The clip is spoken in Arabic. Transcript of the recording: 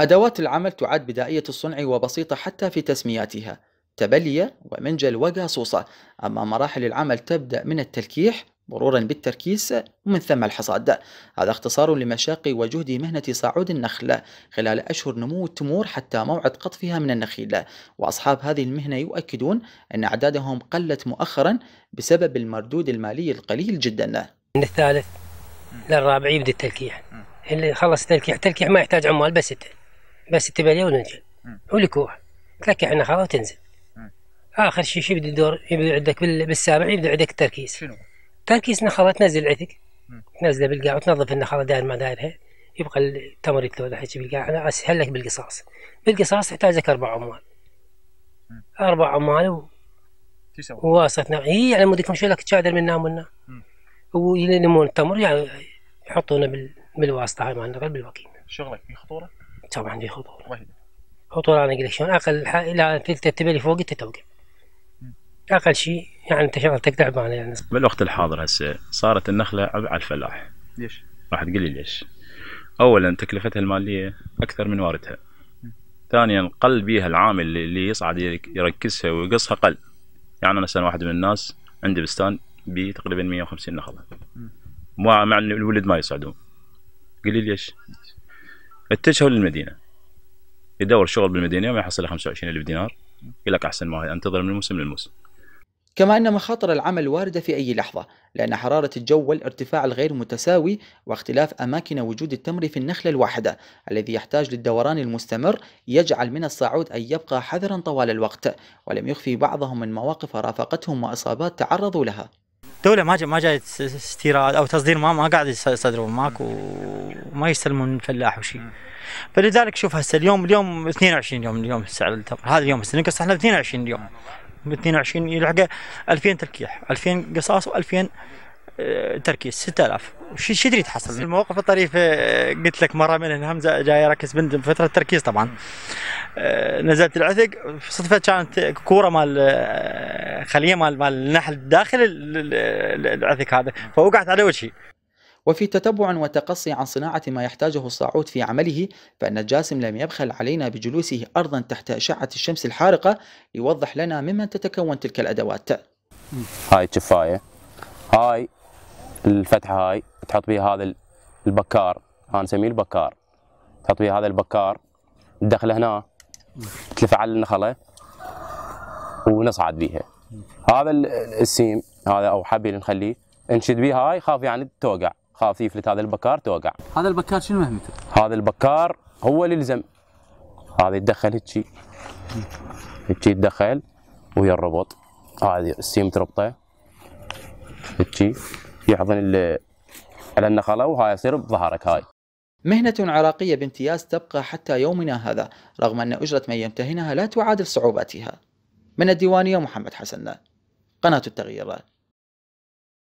أدوات العمل تعد بدائية الصنع وبسيطة حتى في تسمياتها تبلية ومنجل وقاصوصة أما مراحل العمل تبدأ من التلكيح مرورا بالتركيس ومن ثم الحصاد هذا اختصار لمشاق وجهد مهنة صاعود النخل خلال أشهر نمو التمور حتى موعد قطفها من النخيل وأصحاب هذه المهنة يؤكدون أن أعدادهم قلت مؤخرا بسبب المردود المالي القليل جدا من الثالث للرابع يبدأ التلكيح اللي خلص التلكيح التلكيح ما يحتاج عمال بس التلكيح بس التباليه وننجل والكوح تلكي احنا خلاص وتنزل اخر شيء يبدا الدور يبدا عندك بالسابع يبدا عندك التركيز شنو؟ تركيز نخره تنزل العتق تنزله بالقاع وتنظف النخله داير ما دايرها يبقى التمر يتلون حكي بالقاع انا اسهل لك بالقصاص بالقصاص تحتاج لك اربع عمال اربع عمال و... وواسطنا هي على يعني مود يكون لك تشادر من هنا ومن ويلمون التمر يعني يحطونه بالواسطه هاي مالنا بالوكيل شغلك في خطوره؟ طبعا في خطوره خطوره لك شلون اقل الى تبي التبلي فوق انت توقف اقل شيء يعني انت شغلتك تعبانه يعني بالوقت الحاضر هسه صارت النخله عبء على الفلاح ليش؟ راح تقول لي ليش؟ اولا تكلفتها الماليه اكثر من واردها ثانيا قل بيها العامل اللي يصعد يركزها ويقصها قل يعني انا مثلا واحد من الناس عندي بستان بي تقريبا 150 نخله مع مع الولد ما يصعدون قال لي ليش؟ اتجهوا للمدينه يدور شغل بالمدينه وما يحصل 25000 دينار يقول لك احسن ما انتظر من الموسم للموسم كما أن مخاطر العمل واردة في أي لحظة لأن حرارة الجو والارتفاع الغير متساوي واختلاف أماكن وجود التمر في النخلة الواحدة الذي يحتاج للدوران المستمر يجعل من الصعود أن يبقى حذرا طوال الوقت ولم يخفي بعضهم من مواقف رافقتهم وإصابات تعرضوا لها الدوله ما ما جايه استيراد او تصدير ما ما قاعد يصدرون ماكو وما يستلمون من الفلاح وشيء فلذلك شوف هسه اليوم اليوم 22 يوم اليوم سعر التمر هذا اليوم هسه نقص احنا 22 يوم 22 يلحقه 2000 تلكيح 2000 قصاص و2000 آه، تركيز 6000 شو تريد تحصل؟ المواقف الطريفه آه، قلت لك مره من همزه جاي اركز بنت بفتره تركيز طبعا آه، نزلت العتق صدفه كانت كوره مال خليه مال مال النحل داخل العثك هذا فوقعت على وجهي وفي تتبع وتقصي عن صناعة ما يحتاجه الصاعود في عمله فإن الجاسم لم يبخل علينا بجلوسه أرضا تحت أشعة الشمس الحارقة ليوضح لنا ممن تتكون تلك الأدوات هاي الشفاية هاي الفتحة هاي تحط بها هذا البكار ها نسميه البكار تحط بها هذا البكار تدخله هنا تلف على النخلة ونصعد بها هذا السيم هذا او حبل نخليه نشد بيه هاي خاف يعني توقع خاف يفلت هذا البكار توقع هذا البكار شنو مهمته؟ هذا البكار هو اللي يلزم هذا يتدخل هيجي هيجي يتدخل ويا الربط هذه السيم تربطه هيجي يحضن على النخله وهاي يصير بظهرك هاي مهنة عراقية بامتياز تبقى حتى يومنا هذا رغم أن أجرة من يمتهنها لا تعادل صعوباتها من الديوانية محمد حسن قناة التغييرات